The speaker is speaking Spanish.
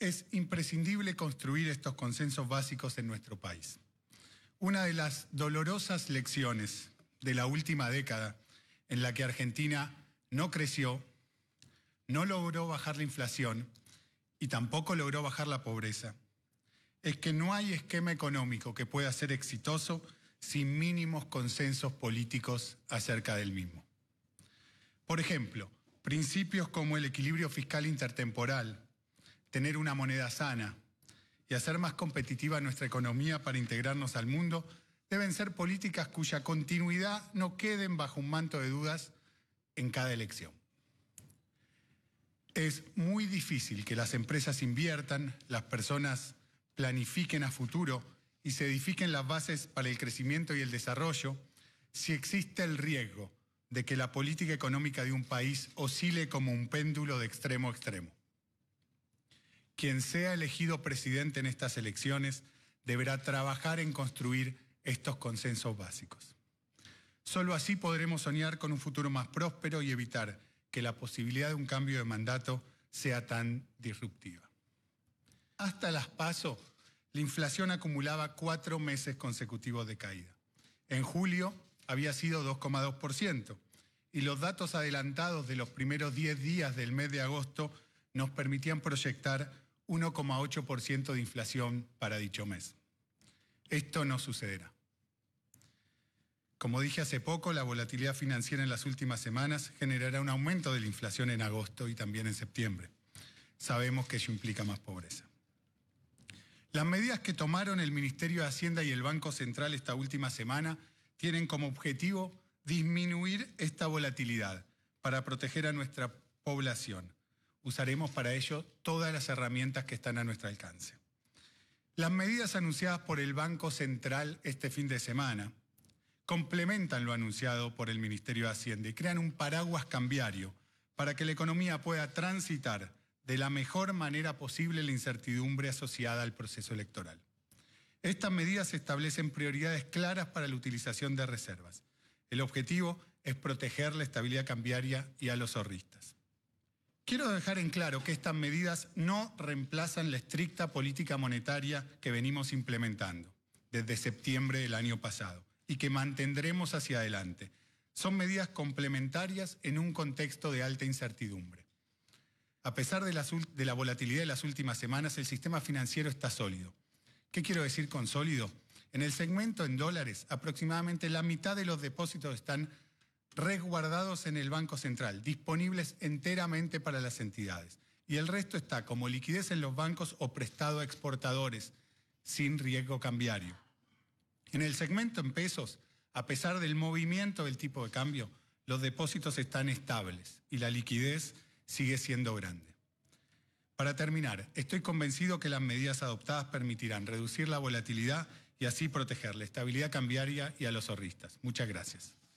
es imprescindible construir estos consensos básicos en nuestro país. Una de las dolorosas lecciones de la última década en la que Argentina no creció, no logró bajar la inflación y tampoco logró bajar la pobreza, es que no hay esquema económico que pueda ser exitoso sin mínimos consensos políticos acerca del mismo. Por ejemplo, principios como el equilibrio fiscal intertemporal, tener una moneda sana y hacer más competitiva nuestra economía para integrarnos al mundo, deben ser políticas cuya continuidad no queden bajo un manto de dudas en cada elección. Es muy difícil que las empresas inviertan, las personas planifiquen a futuro y se edifiquen las bases para el crecimiento y el desarrollo si existe el riesgo de que la política económica de un país oscile como un péndulo de extremo a extremo. Quien sea elegido presidente en estas elecciones deberá trabajar en construir estos consensos básicos. Solo así podremos soñar con un futuro más próspero y evitar que la posibilidad de un cambio de mandato sea tan disruptiva. Hasta las PASO, la inflación acumulaba cuatro meses consecutivos de caída. En julio había sido 2,2% y los datos adelantados de los primeros 10 días del mes de agosto nos permitían proyectar 1,8% de inflación para dicho mes. Esto no sucederá. Como dije hace poco, la volatilidad financiera en las últimas semanas generará un aumento de la inflación en agosto y también en septiembre. Sabemos que ello implica más pobreza. Las medidas que tomaron el Ministerio de Hacienda y el Banco Central esta última semana tienen como objetivo disminuir esta volatilidad para proteger a nuestra población, Usaremos para ello todas las herramientas que están a nuestro alcance. Las medidas anunciadas por el Banco Central este fin de semana complementan lo anunciado por el Ministerio de Hacienda y crean un paraguas cambiario para que la economía pueda transitar de la mejor manera posible la incertidumbre asociada al proceso electoral. Estas medidas establecen prioridades claras para la utilización de reservas. El objetivo es proteger la estabilidad cambiaria y a los ahorristas. Quiero dejar en claro que estas medidas no reemplazan la estricta política monetaria que venimos implementando desde septiembre del año pasado y que mantendremos hacia adelante. Son medidas complementarias en un contexto de alta incertidumbre. A pesar de la, volatilidad de las últimas semanas, el sistema financiero está sólido. ¿Qué quiero decir con sólido? En el segmento en dólares, aproximadamente la mitad de los depósitos están resguardados en el Banco Central, disponibles enteramente para las entidades. Y el resto está como liquidez en los bancos o prestado a exportadores, sin riesgo cambiario. En el segmento en pesos, a pesar del movimiento del tipo de cambio, los depósitos están estables y la liquidez sigue siendo grande. Para terminar, estoy convencido que las medidas adoptadas permitirán reducir la volatilidad y así proteger la estabilidad cambiaria y a los ahorristas. Muchas gracias.